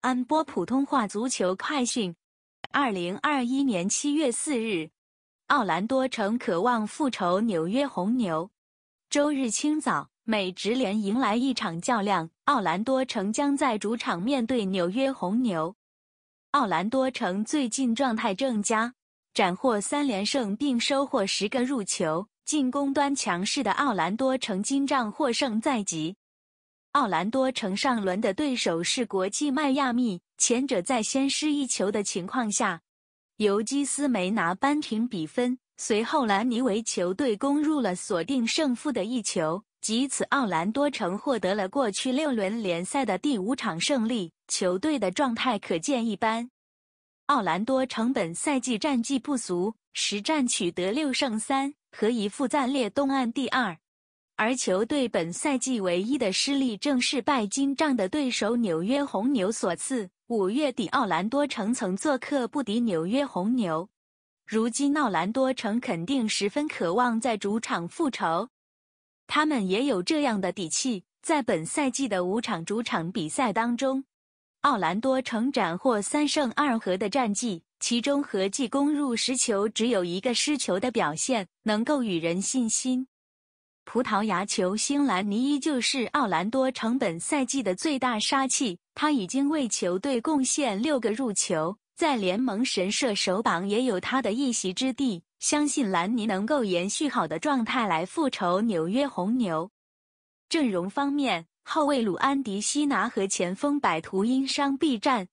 安播普通话足球快讯：二零二一年七月四日，奥兰多城渴望复仇纽约红牛。周日清早，美职联迎来一场较量，奥兰多城将在主场面对纽约红牛。奥兰多城最近状态正佳，斩获三连胜，并收获十个入球，进攻端强势的奥兰多城金仗获胜在即。奥兰多城上轮的对手是国际迈亚密，前者在先失一球的情况下，尤基斯梅拿扳平比分。随后兰尼为球队攻入了锁定胜负的一球，即此奥兰多城获得了过去六轮联赛的第五场胜利。球队的状态可见一斑。奥兰多城本赛季战绩不俗，实战取得六胜三和一负，暂列东岸第二。而球队本赛季唯一的失利，正是拜金仗的对手纽约红牛所赐。五月底，奥兰多城曾做客不敌纽约红牛，如今奥兰多城肯定十分渴望在主场复仇。他们也有这样的底气，在本赛季的五场主场比赛当中，奥兰多城斩获三胜二和的战绩，其中合计攻入十球，只有一个失球的表现，能够予人信心。葡萄牙球星兰尼依旧是奥兰多成本赛季的最大杀器，他已经为球队贡献六个入球，在联盟神射手榜也有他的一席之地。相信兰尼能够延续好的状态来复仇纽约红牛。阵容方面，后卫鲁安迪西拿和前锋百图因伤必战，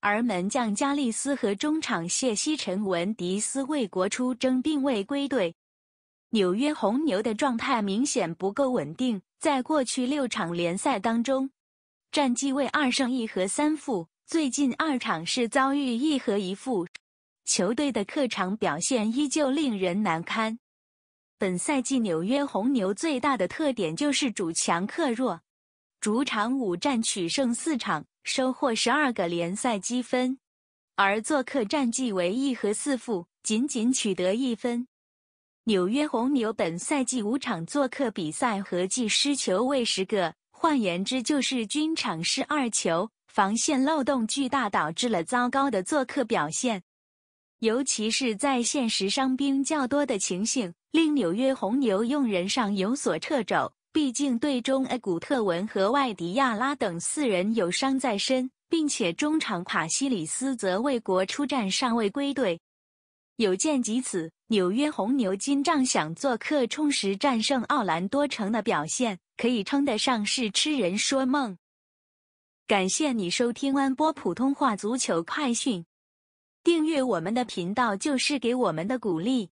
而门将加利斯和中场谢希陈文迪斯为国出征并未归队。纽约红牛的状态明显不够稳定，在过去六场联赛当中，战绩为二胜一和三负。最近二场是遭遇一和一负，球队的客场表现依旧令人难堪。本赛季纽约红牛最大的特点就是主强客弱，主场五战取胜四场，收获十二个联赛积分，而做客战绩为一和四负，仅仅取得一分。纽约红牛本赛季五场做客比赛合计失球未十个，换言之就是均场失二球，防线漏洞巨大，导致了糟糕的做客表现。尤其是在现实伤兵较多的情形，令纽约红牛用人上有所掣肘。毕竟队中埃古特文和外迪亚拉等四人有伤在身，并且中场卡西里斯则为国出战尚未归队。有见即此，纽约红牛金帐想做客冲时战胜奥兰多城的表现，可以称得上是痴人说梦。感谢你收听安波普通话足球快讯，订阅我们的频道就是给我们的鼓励。